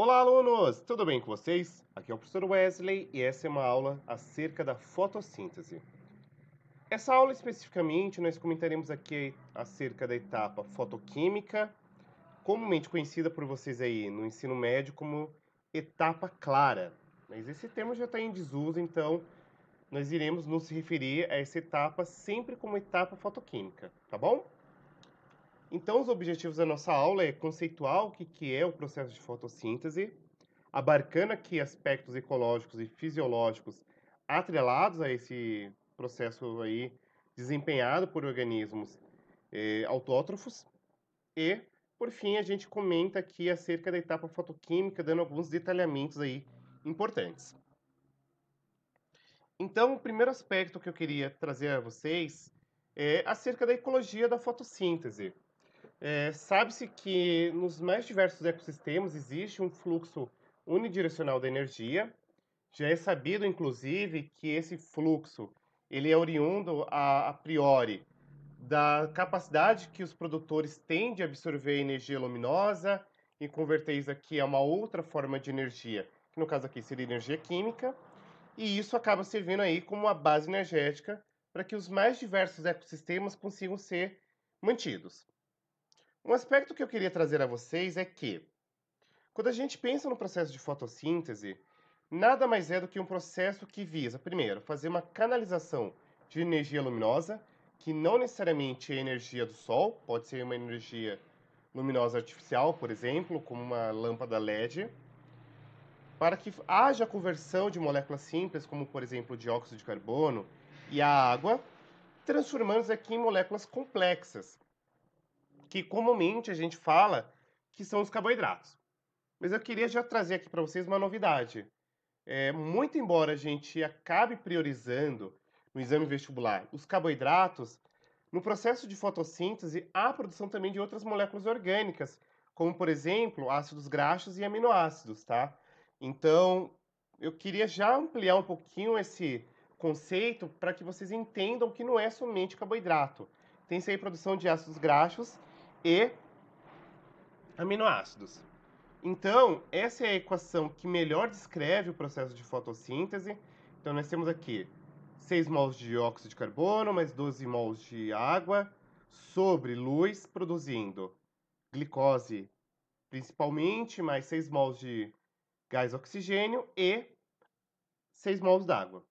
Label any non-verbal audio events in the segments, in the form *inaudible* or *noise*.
Olá, alunos! Tudo bem com vocês? Aqui é o professor Wesley e essa é uma aula acerca da fotossíntese. Essa aula especificamente nós comentaremos aqui acerca da etapa fotoquímica, comumente conhecida por vocês aí no ensino médio como etapa clara. Mas esse termo já está em desuso, então nós iremos nos referir a essa etapa sempre como etapa fotoquímica, tá bom? Então, os objetivos da nossa aula é conceituar o que, que é o processo de fotossíntese, abarcando aqui aspectos ecológicos e fisiológicos atrelados a esse processo aí desempenhado por organismos eh, autótrofos, e, por fim, a gente comenta aqui acerca da etapa fotoquímica, dando alguns detalhamentos aí importantes. Então, o primeiro aspecto que eu queria trazer a vocês é acerca da ecologia da fotossíntese. É, Sabe-se que nos mais diversos ecossistemas existe um fluxo unidirecional da energia. Já é sabido, inclusive, que esse fluxo ele é oriundo a, a priori da capacidade que os produtores têm de absorver energia luminosa e converter isso aqui a uma outra forma de energia, que no caso aqui seria energia química, e isso acaba servindo aí como uma base energética para que os mais diversos ecossistemas consigam ser mantidos. Um aspecto que eu queria trazer a vocês é que, quando a gente pensa no processo de fotossíntese, nada mais é do que um processo que visa, primeiro, fazer uma canalização de energia luminosa, que não necessariamente é energia do Sol, pode ser uma energia luminosa artificial, por exemplo, como uma lâmpada LED, para que haja conversão de moléculas simples, como por exemplo o dióxido de carbono e a água, transformando-as aqui em moléculas complexas, que comumente a gente fala que são os carboidratos. Mas eu queria já trazer aqui para vocês uma novidade. É, muito embora a gente acabe priorizando no exame vestibular os carboidratos, no processo de fotossíntese há a produção também de outras moléculas orgânicas, como por exemplo ácidos graxos e aminoácidos, tá? Então eu queria já ampliar um pouquinho esse conceito para que vocês entendam que não é somente carboidrato. Tem-se aí produção de ácidos graxos e aminoácidos. Então, essa é a equação que melhor descreve o processo de fotossíntese. Então, nós temos aqui 6 mols de dióxido de carbono mais 12 mols de água sobre luz, produzindo glicose principalmente, mais 6 mols de gás oxigênio e 6 mols d'água.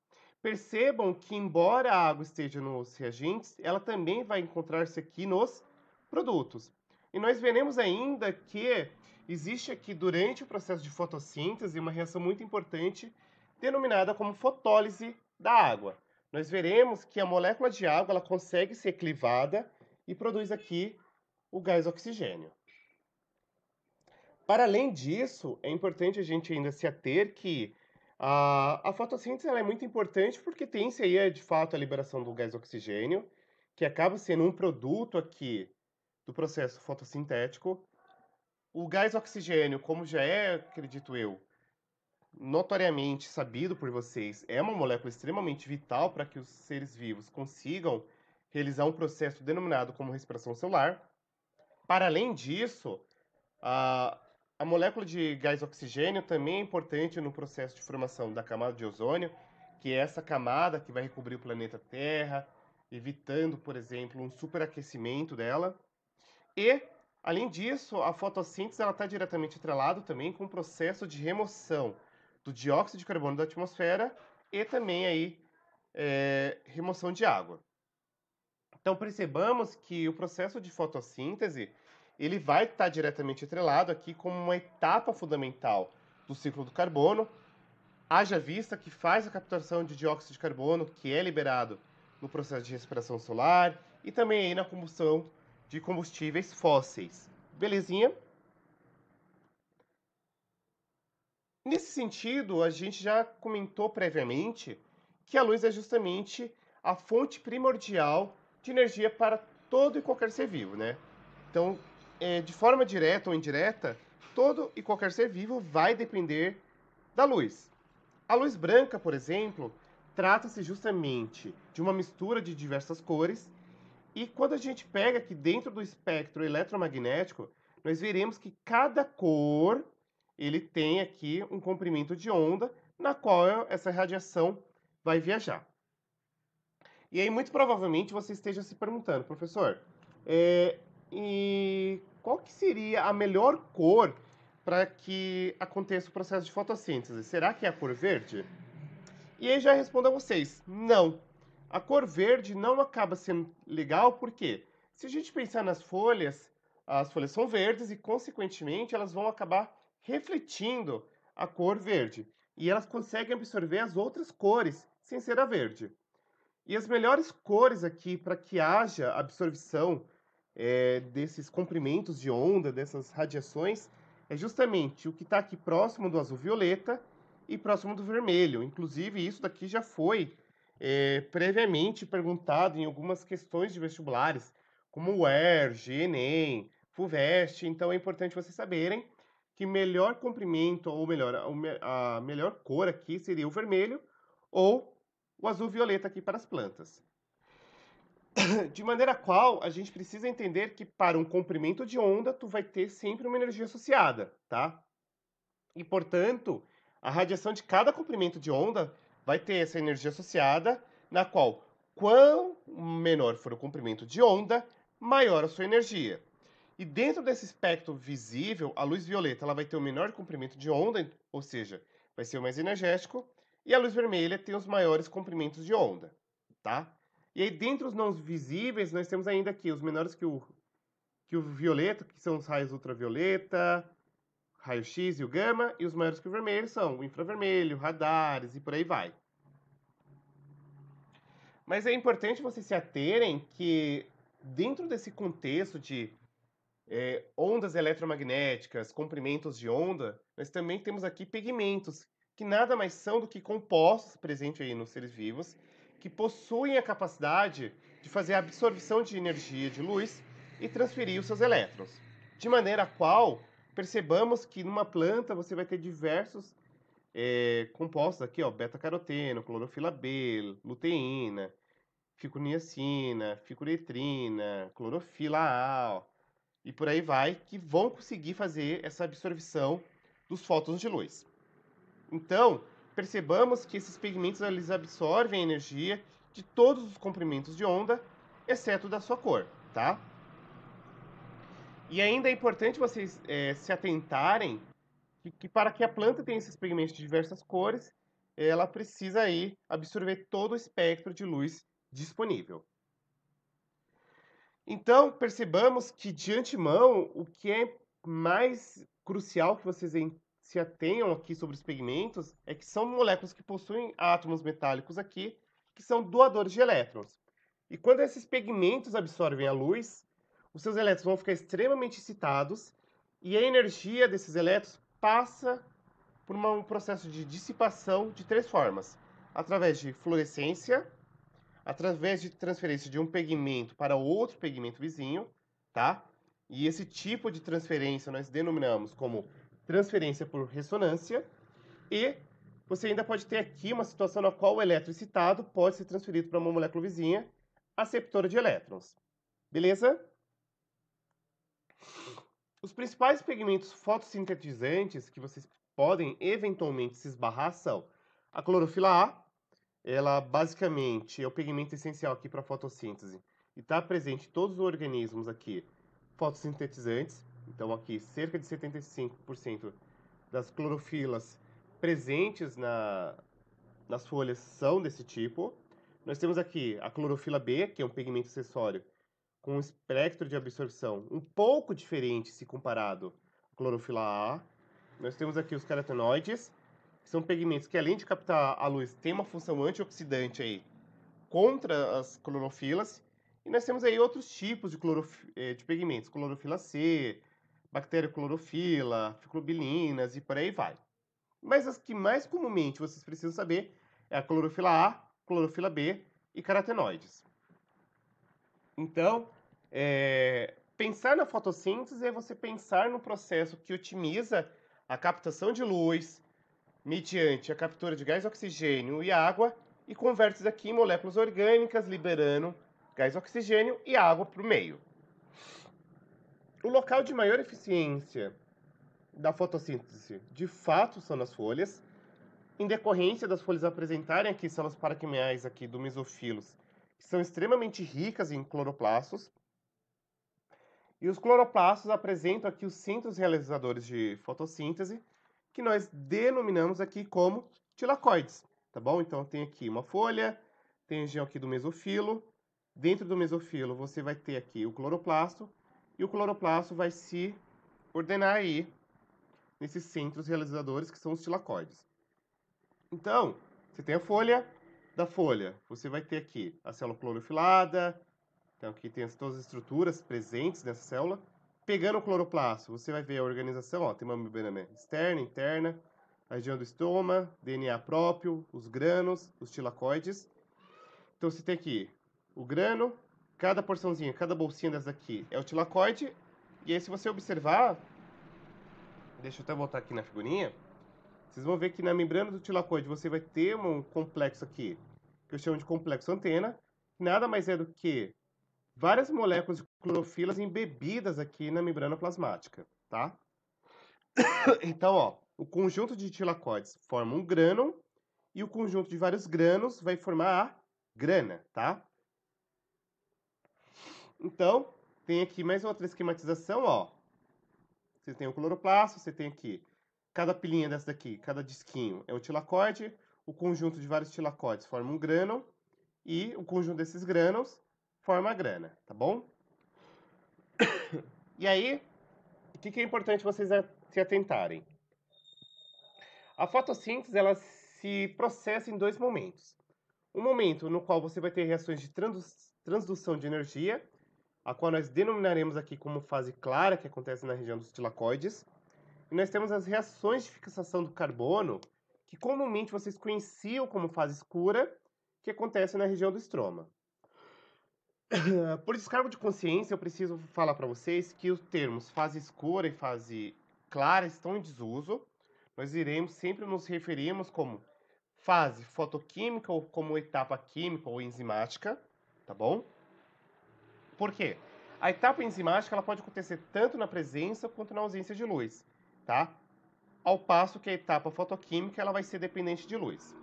Percebam que, embora a água esteja nos reagentes, ela também vai encontrar-se aqui nos produtos. E nós veremos ainda que existe aqui, durante o processo de fotossíntese, uma reação muito importante denominada como fotólise da água. Nós veremos que a molécula de água ela consegue ser clivada e produz aqui o gás oxigênio. Para além disso, é importante a gente ainda se ater que a, a fotossíntese é muito importante porque tem-se aí, de fato, a liberação do gás oxigênio, que acaba sendo um produto aqui do processo fotossintético. O gás oxigênio, como já é, acredito eu, notoriamente sabido por vocês, é uma molécula extremamente vital para que os seres vivos consigam realizar um processo denominado como respiração celular. Para além disso, a, a molécula de gás oxigênio também é importante no processo de formação da camada de ozônio, que é essa camada que vai recobrir o planeta Terra, evitando, por exemplo, um superaquecimento dela. E, além disso, a fotossíntese está diretamente atrelada também com o processo de remoção do dióxido de carbono da atmosfera e também aí, é, remoção de água. Então percebamos que o processo de fotossíntese ele vai estar tá diretamente atrelado aqui como uma etapa fundamental do ciclo do carbono. Haja vista que faz a captação de dióxido de carbono que é liberado no processo de respiração solar e também aí na combustão de combustíveis fósseis. Belezinha? Nesse sentido, a gente já comentou previamente que a luz é justamente a fonte primordial de energia para todo e qualquer ser vivo, né? Então, é, de forma direta ou indireta, todo e qualquer ser vivo vai depender da luz. A luz branca, por exemplo, trata-se justamente de uma mistura de diversas cores e quando a gente pega aqui dentro do espectro eletromagnético, nós veremos que cada cor ele tem aqui um comprimento de onda na qual essa radiação vai viajar. E aí, muito provavelmente, você esteja se perguntando, professor, é, e qual que seria a melhor cor para que aconteça o processo de fotossíntese? Será que é a cor verde? E aí já respondo a vocês, não. A cor verde não acaba sendo legal porque, se a gente pensar nas folhas, as folhas são verdes e, consequentemente, elas vão acabar refletindo a cor verde. E elas conseguem absorver as outras cores sem ser a verde. E as melhores cores aqui para que haja absorção é, desses comprimentos de onda, dessas radiações, é justamente o que está aqui próximo do azul violeta e próximo do vermelho. Inclusive, isso daqui já foi é, previamente perguntado em algumas questões de vestibulares, como o ERG, Enem, FUVEST, então é importante vocês saberem que melhor comprimento, ou melhor, a melhor cor aqui seria o vermelho, ou o azul violeta aqui para as plantas. *coughs* De maneira qual a gente precisa entender que para um comprimento de onda tu vai ter sempre uma energia associada, tá? E portanto, a radiação de cada comprimento de onda vai ter essa energia associada, na qual quanto menor for o comprimento de onda, maior a sua energia. E dentro desse espectro visível, a luz violeta ela vai ter o menor comprimento de onda, ou seja, vai ser o mais energético, e a luz vermelha tem os maiores comprimentos de onda, tá? E aí, dentro dos não visíveis, nós temos ainda aqui os menores que o, que o violeta, que são os raios ultravioleta, raio-x e o gama, e os maiores que o vermelho são o infravermelho, radares e por aí vai. Mas é importante vocês se aterem que, dentro desse contexto de é, ondas eletromagnéticas, comprimentos de onda, nós também temos aqui pigmentos, que nada mais são do que compostos presentes aí nos seres vivos, que possuem a capacidade de fazer a absorção de energia de luz e transferir os seus elétrons. De maneira a qual percebamos que numa planta você vai ter diversos é, compostos aqui, ó, beta-caroteno, clorofila B, luteína, ficuniacina, ficuretrina, clorofila A, ó, e por aí vai, que vão conseguir fazer essa absorção dos fótons de luz. Então, percebamos que esses pigmentos eles absorvem a energia de todos os comprimentos de onda, exceto da sua cor, tá? E ainda é importante vocês é, se atentarem que, que, para que a planta tenha esses pigmentos de diversas cores, ela precisa aí absorver todo o espectro de luz disponível. Então, percebamos que de antemão, o que é mais crucial que vocês se atenham aqui sobre os pigmentos é que são moléculas que possuem átomos metálicos aqui, que são doadores de elétrons. E quando esses pigmentos absorvem a luz, os seus elétrons vão ficar extremamente excitados e a energia desses elétrons passa por um processo de dissipação de três formas: através de fluorescência, através de transferência de um pigmento para outro pigmento vizinho, tá? E esse tipo de transferência nós denominamos como transferência por ressonância. E você ainda pode ter aqui uma situação na qual o elétron excitado pode ser transferido para uma molécula vizinha, aceptora de elétrons. Beleza? Os principais pigmentos fotossintetizantes que vocês podem eventualmente se esbarrar são a clorofila A, ela basicamente é o pigmento essencial aqui para fotossíntese e está presente em todos os organismos aqui fotossintetizantes. Então aqui cerca de 75% das clorofilas presentes na, nas folhas são desse tipo. Nós temos aqui a clorofila B, que é um pigmento acessório com um espectro de absorção um pouco diferente se comparado à clorofila A. Nós temos aqui os carotenoides, que são pigmentos que, além de captar a luz, tem uma função antioxidante aí contra as clorofilas. E nós temos aí outros tipos de, clorof... Eh, de pigmentos, clorofila C, bactéria clorofila ficlobilinas e por aí vai. Mas as que mais comumente vocês precisam saber é a clorofila A, clorofila B e carotenoides. Então, é, pensar na fotossíntese é você pensar no processo que otimiza a captação de luz mediante a captura de gás oxigênio e água e converte isso aqui em moléculas orgânicas, liberando gás oxigênio e água para o meio. O local de maior eficiência da fotossíntese, de fato, são as folhas. Em decorrência das folhas apresentarem aqui células paraquimiais aqui do mesofilos, que são extremamente ricas em cloroplastos, e os cloroplastos apresentam aqui os centros realizadores de fotossíntese, que nós denominamos aqui como tilacoides, tá bom? Então tem aqui uma folha, tem a região aqui do mesofilo, dentro do mesofilo você vai ter aqui o cloroplasto, e o cloroplasto vai se ordenar aí nesses centros realizadores que são os tilacoides. Então, você tem a folha, da folha você vai ter aqui a célula clorofilada, então aqui tem todas as estruturas presentes nessa célula. Pegando o cloroplasto, você vai ver a organização, ó, tem uma membrana externa, interna, a região do estoma, DNA próprio, os granos, os tilacoides. Então você tem aqui o grano, cada porçãozinha, cada bolsinha dessa aqui é o tilacoide. E aí se você observar, deixa eu até voltar aqui na figurinha, vocês vão ver que na membrana do tilacoide você vai ter um complexo aqui, que eu chamo de complexo antena, que nada mais é do que várias moléculas de clorofilas embebidas aqui na membrana plasmática, tá? *coughs* Então, ó, o conjunto de tilacoides forma um grano e o conjunto de vários granos vai formar a grana, tá? Então, tem aqui mais outra esquematização, ó. Você tem o cloroplasto, você tem aqui cada pilinha dessa daqui, cada disquinho é um tilacoide, o conjunto de vários tilacoides forma um grano e o conjunto desses grânulos forma grana, tá bom? *coughs* E aí, o que, que é importante vocês se atentarem? A fotossíntese ela se processa em dois momentos. Um momento no qual você vai ter reações de transdução de energia, a qual nós denominaremos aqui como fase clara, que acontece na região dos tilacoides. E nós temos as reações de fixação do carbono, que comumente vocês conheciam como fase escura, que acontece na região do estroma. *laughs* Por descargo de consciência, eu preciso falar para vocês que os termos fase escura e fase clara estão em desuso. Nós iremos sempre nos referirmos como fase fotoquímica ou como etapa química ou enzimática, tá bom? Por quê? A etapa enzimática ela pode acontecer tanto na presença quanto na ausência de luz, tá? Ao passo que a etapa fotoquímica ela vai ser dependente de luz.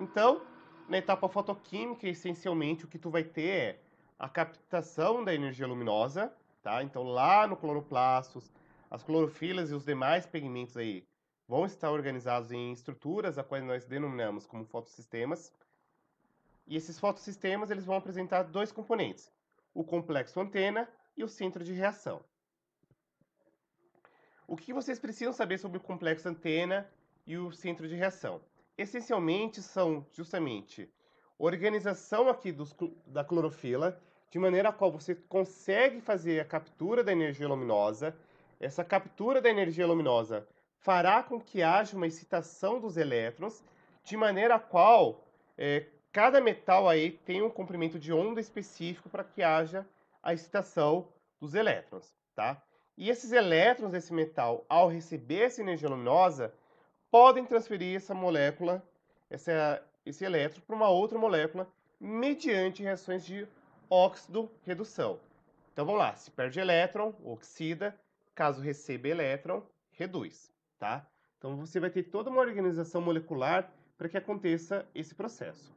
Então, na etapa fotoquímica, essencialmente, o que tu vai ter é a captação da energia luminosa, tá? Então, lá no cloroplastos, as clorofilas e os demais pigmentos aí vão estar organizados em estruturas, a quais nós denominamos como fotossistemas. E esses fotossistemas, eles vão apresentar dois componentes, o complexo antena e o centro de reação. O que vocês precisam saber sobre o complexo antena e o centro de reação? essencialmente são justamente organização aqui dos, da clorofila, de maneira a qual você consegue fazer a captura da energia luminosa. Essa captura da energia luminosa fará com que haja uma excitação dos elétrons, de maneira a qual é, cada metal aí tem um comprimento de onda específico para que haja a excitação dos elétrons, tá? E esses elétrons desse metal, ao receber essa energia luminosa, podem transferir essa molécula, essa, esse elétron, para uma outra molécula mediante reações de óxido-redução. Então vamos lá, se perde elétron, oxida, caso receba elétron, reduz, tá? Então você vai ter toda uma organização molecular para que aconteça esse processo.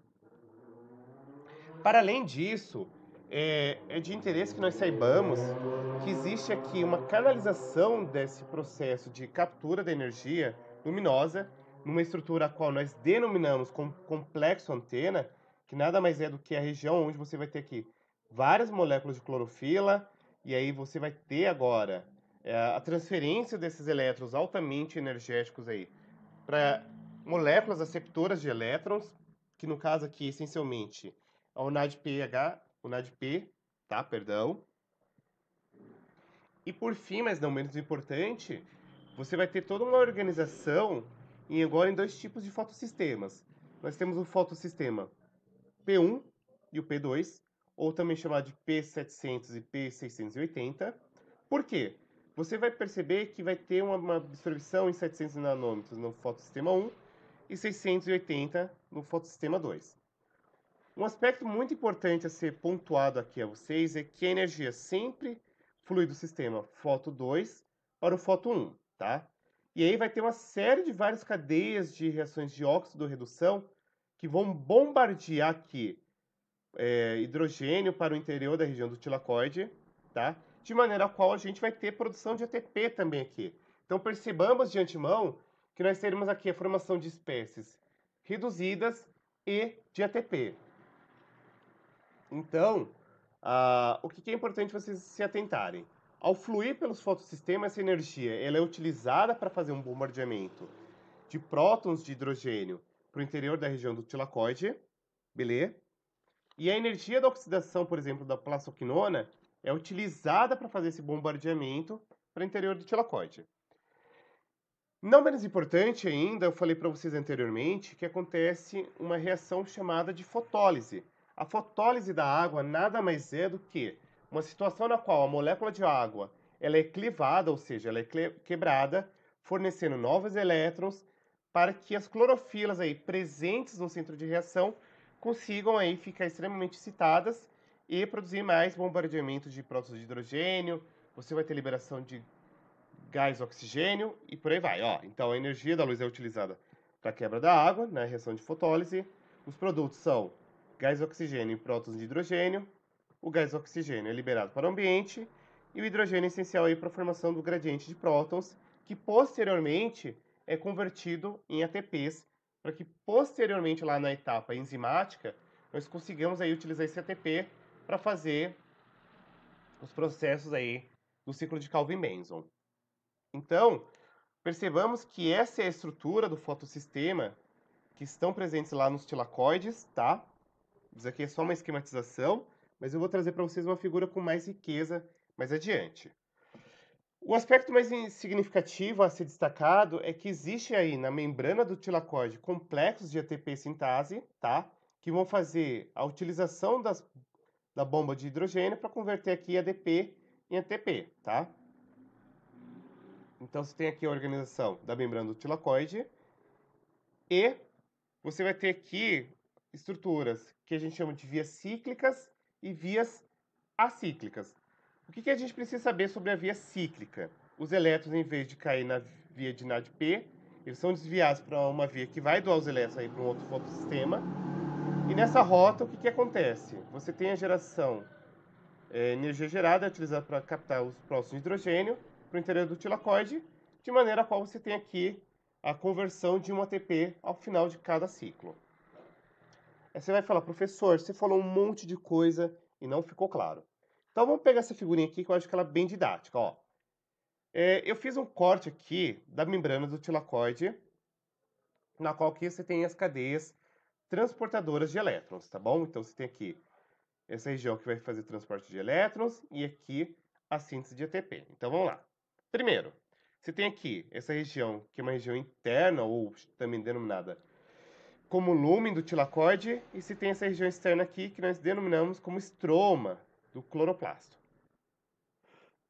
Para além disso, é, é, de interesse que nós saibamos que existe aqui uma canalização desse processo de captura da energia luminosa, numa estrutura a qual nós denominamos como complexo antena, que nada mais é do que a região onde você vai ter aqui várias moléculas de clorofila, e aí você vai ter agora é, a transferência desses elétrons altamente energéticos aí para moléculas aceptoras de elétrons, que no caso aqui essencialmente é o NADPH, o NADP, tá, perdão. E por fim, mas não menos importante, você vai ter toda uma organização em agora em dois tipos de fotossistemas. Nós temos o fotossistema P1 e o P2, ou também chamado de P700 e P680. Por quê? Você vai perceber que vai ter uma absorção em 700 nanômetros no fotossistema 1 e 680 no fotossistema 2. Um aspecto muito importante a ser pontuado aqui a vocês é que a energia sempre flui do sistema foto 2 para o foto 1 tá? E aí vai ter uma série de várias cadeias de reações de óxido-redução que vão bombardear aqui é, hidrogênio para o interior da região do tilacoide, tá? De maneira a qual a gente vai ter produção de ATP também aqui. Então percebamos de antemão que nós teremos aqui a formação de espécies reduzidas e de ATP. Então, ah, o que é importante vocês se atentarem? Ao fluir pelos fotossistemas, essa energia ela é utilizada para fazer um bombardeamento de prótons de hidrogênio para o interior da região do tilacoide, beleza? E a energia da oxidação, por exemplo, da plastoquinona é utilizada para fazer esse bombardeamento para o interior do tilacoide. Não menos importante ainda, eu falei para vocês anteriormente que acontece uma reação chamada de fotólise. A fotólise da água nada mais é do que uma situação na qual a molécula de água ela é clivada, ou seja, ela é quebrada, fornecendo novos elétrons para que as clorofilas aí presentes no centro de reação consigam aí ficar extremamente excitadas e produzir mais bombardeamento de prótons de hidrogênio, você vai ter liberação de gás oxigênio e por aí vai. Ó, então a energia da luz é utilizada para a quebra da água na reação de fotólise. Os produtos são gás oxigênio e prótons de hidrogênio o gás oxigênio é liberado para o ambiente e o hidrogênio é essencial para a formação do gradiente de prótons, que posteriormente é convertido em ATPs, para que posteriormente, lá na etapa enzimática, nós consigamos aí utilizar esse ATP para fazer os processos aí do ciclo de Calvin-Benson. Então, percebamos que essa é a estrutura do fotossistema que estão presentes lá nos tilacoides, tá? Isso aqui é só uma esquematização mas eu vou trazer para vocês uma figura com mais riqueza mais adiante. O aspecto mais significativo a ser destacado é que existe aí na membrana do tilacoide complexos de ATP sintase, tá? Que vão fazer a utilização das, da bomba de hidrogênio para converter aqui ADP em ATP, tá? Então você tem aqui a organização da membrana do tilacoide e você vai ter aqui estruturas que a gente chama de vias cíclicas e vias acíclicas. O que, que a gente precisa saber sobre a via cíclica? Os elétrons, em vez de cair na via de NADP, eles são desviados para uma via que vai doar os elétrons para um outro fotossistema. E nessa rota, o que, que acontece? Você tem a geração, é, energia gerada utilizada para captar os próximos de hidrogênio para o interior do tilacoide, de maneira a qual você tem aqui a conversão de um ATP ao final de cada ciclo. Aí você vai falar, professor, você falou um monte de coisa e não ficou claro. Então vamos pegar essa figurinha aqui que eu acho que ela é bem didática, ó. É, eu fiz um corte aqui da membrana do tilacoide, na qual aqui você tem as cadeias transportadoras de elétrons, tá bom? Então você tem aqui essa região que vai fazer transporte de elétrons e aqui a síntese de ATP. Então vamos lá. Primeiro, você tem aqui essa região que é uma região interna ou também denominada como lumen do tilacóide, e se tem essa região externa aqui que nós denominamos como estroma do cloroplasto.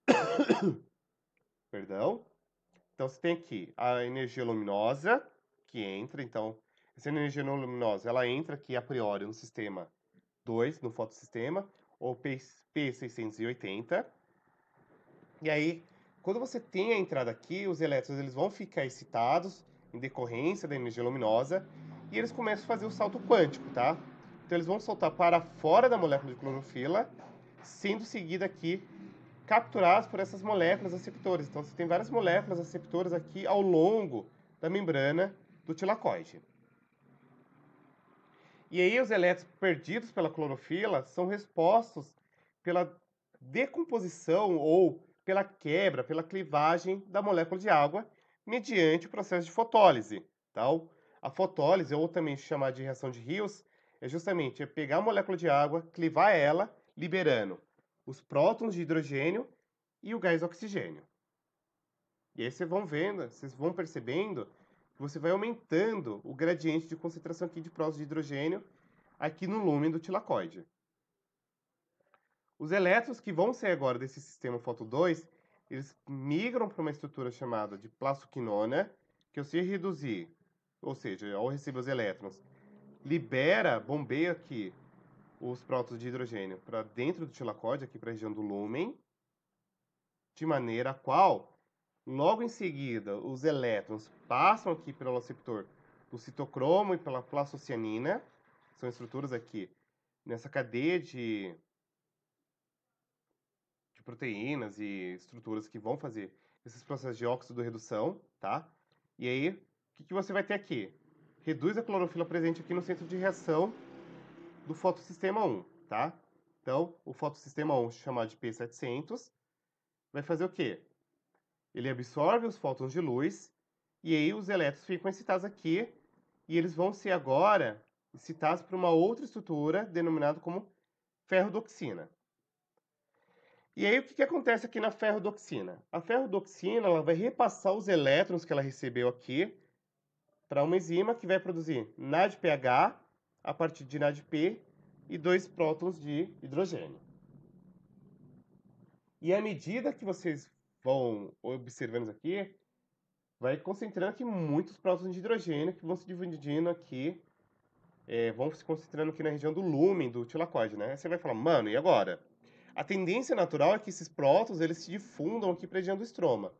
*coughs* Perdão. Então você tem aqui a energia luminosa que entra, então essa energia não luminosa, ela entra aqui a priori no sistema 2, no fotossistema, ou P680. E aí, quando você tem a entrada aqui, os elétrons eles vão ficar excitados em decorrência da energia luminosa, e eles começam a fazer o salto quântico, tá? Então eles vão soltar para fora da molécula de clorofila, sendo seguida aqui capturados por essas moléculas receptoras. Então você tem várias moléculas receptoras aqui ao longo da membrana do tilacoide. E aí os elétrons perdidos pela clorofila são respostos pela decomposição ou pela quebra, pela clivagem da molécula de água mediante o processo de fotólise. Tá? A fotólise, ou também chamada de reação de Rios, é justamente é pegar a molécula de água, clivar ela, liberando os prótons de hidrogênio e o gás oxigênio. E aí vocês vão vendo, vocês vão percebendo que você vai aumentando o gradiente de concentração aqui de prótons de hidrogênio aqui no lume do tilacoide. Os elétrons que vão sair agora desse sistema foto 2, eles migram para uma estrutura chamada de plastoquinona, que eu sei reduzir ou seja, ao é receber os elétrons, libera, bombeia aqui os prótons de hidrogênio para dentro do tilacóide, aqui para a região do lúmen, de maneira a qual, logo em seguida, os elétrons passam aqui pelo receptor do citocromo e pela plastocianina, são estruturas aqui nessa cadeia de, de proteínas e estruturas que vão fazer esses processos de óxido redução, tá? E aí que, que você vai ter aqui? Reduz a clorofila presente aqui no centro de reação do fotossistema 1, tá? Então, o fotossistema 1, chamado de P700, vai fazer o quê? Ele absorve os fótons de luz e aí os elétrons ficam excitados aqui e eles vão ser agora excitados por uma outra estrutura denominada como ferrodoxina. E aí o que, que acontece aqui na ferrodoxina? A ferrodoxina ela vai repassar os elétrons que ela recebeu aqui para uma enzima que vai produzir NADPH a partir de NADP e dois prótons de hidrogênio. E à medida que vocês vão observando aqui, vai concentrando aqui muitos prótons de hidrogênio que vão se dividindo aqui, é, vão se concentrando aqui na região do lumen do tilacoide, né? você vai falar, mano, e agora? A tendência natural é que esses prótons eles se difundam aqui para a região do estroma.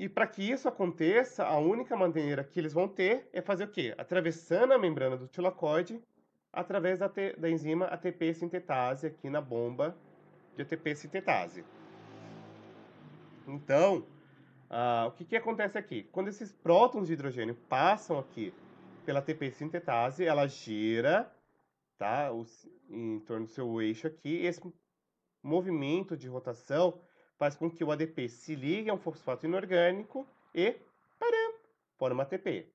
E para que isso aconteça, a única maneira que eles vão ter é fazer o quê? Atravessando a membrana do tilacoide através da, da enzima ATP sintetase aqui na bomba de ATP sintetase. Então, ah, o que, que acontece aqui? Quando esses prótons de hidrogênio passam aqui pela ATP sintetase, ela gira tá, os, em torno do seu eixo aqui. Esse movimento de rotação faz com que o ADP se ligue a um fosfato inorgânico e param, forma ATP.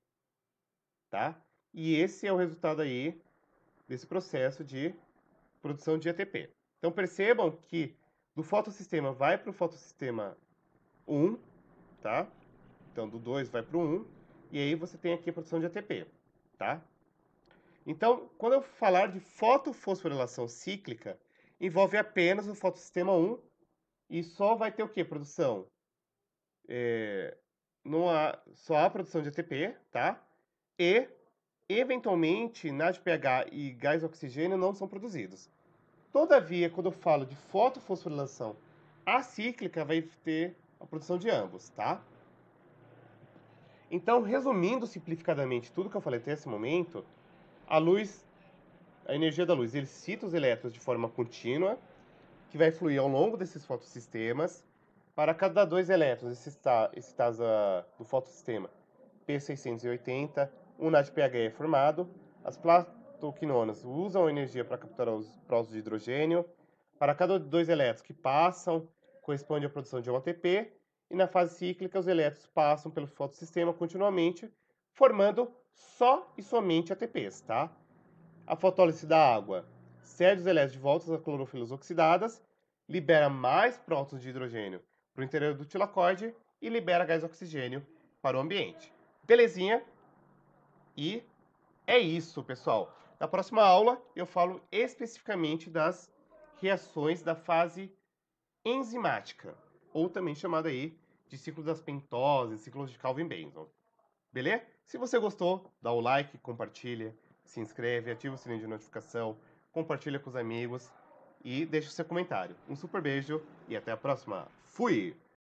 Tá? E esse é o resultado aí desse processo de produção de ATP. Então percebam que do fotossistema vai para o fotossistema 1, tá? Então do 2 vai para o 1, e aí você tem aqui a produção de ATP, tá? Então, quando eu falar de fotofosforilação cíclica, envolve apenas o fotossistema 1 e só vai ter o que, produção? É, não há, só há produção de ATP, tá? E, eventualmente, PH e gás oxigênio não são produzidos. Todavia, quando eu falo de fotofosforilação acíclica, vai ter a produção de ambos, tá? Então, resumindo simplificadamente tudo que eu falei até esse momento, a luz, a energia da luz, ele cita os elétrons de forma contínua, que vai fluir ao longo desses fotosistemas para cada dois elétrons excitados do fotossistema P680, um NADPH é formado, as platoquinonas usam energia para capturar os prótons de hidrogênio, para cada dois elétrons que passam, corresponde à produção de um ATP, e na fase cíclica os elétrons passam pelo fotossistema continuamente, formando só e somente ATPs, tá? A fotólise da água cede os elétrons de volta às clorofilas oxidadas libera mais prótons de hidrogênio para o interior do tilacoide e libera gás oxigênio para o ambiente. Belezinha? E é isso, pessoal. Na próxima aula eu falo especificamente das reações da fase enzimática, ou também chamada aí de ciclo das pentoses, ciclo de Calvin-Benson. Beleza? Se você gostou, dá o like, compartilha, se inscreve, ativa o sininho de notificação, compartilha com os amigos e deixe o seu comentário. Um super beijo e até a próxima. Fui!